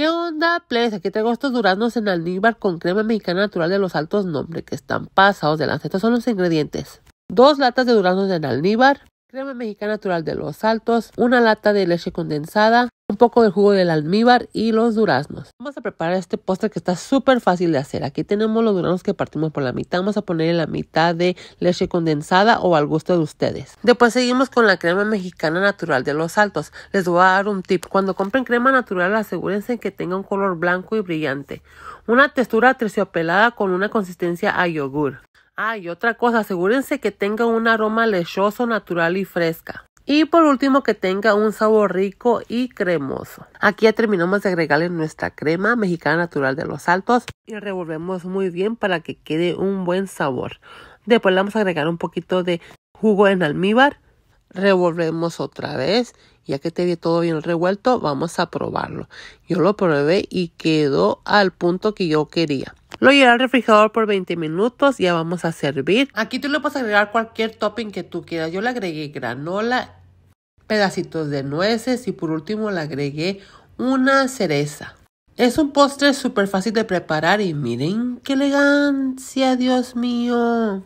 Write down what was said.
¿Qué onda, please? Aquí tengo estos duraznos en alníbar con crema mexicana natural de los altos nombre que están pasados de delante. Estos son los ingredientes. Dos latas de duraznos en alníbar. crema mexicana natural de los altos, una lata de leche condensada, un poco del jugo del almíbar y los duraznos. Vamos a preparar este postre que está súper fácil de hacer. Aquí tenemos los duraznos que partimos por la mitad. Vamos a en la mitad de leche condensada o al gusto de ustedes. Después seguimos con la crema mexicana natural de los altos. Les voy a dar un tip. Cuando compren crema natural asegúrense que tenga un color blanco y brillante. Una textura terciopelada con una consistencia a yogur. Ah, y otra cosa, asegúrense que tenga un aroma lechoso, natural y fresca. Y por último que tenga un sabor rico y cremoso. Aquí ya terminamos de agregarle nuestra crema mexicana natural de los altos y revolvemos muy bien para que quede un buen sabor. Después le vamos a agregar un poquito de jugo en almíbar. Revolvemos otra vez. Ya que te esté todo bien revuelto, vamos a probarlo. Yo lo probé y quedó al punto que yo quería. Lo llevé al refrigerador por 20 minutos. Ya vamos a servir. Aquí tú le puedes agregar cualquier topping que tú quieras. Yo le agregué granola pedacitos de nueces y por último le agregué una cereza. Es un postre súper fácil de preparar y miren qué elegancia, Dios mío.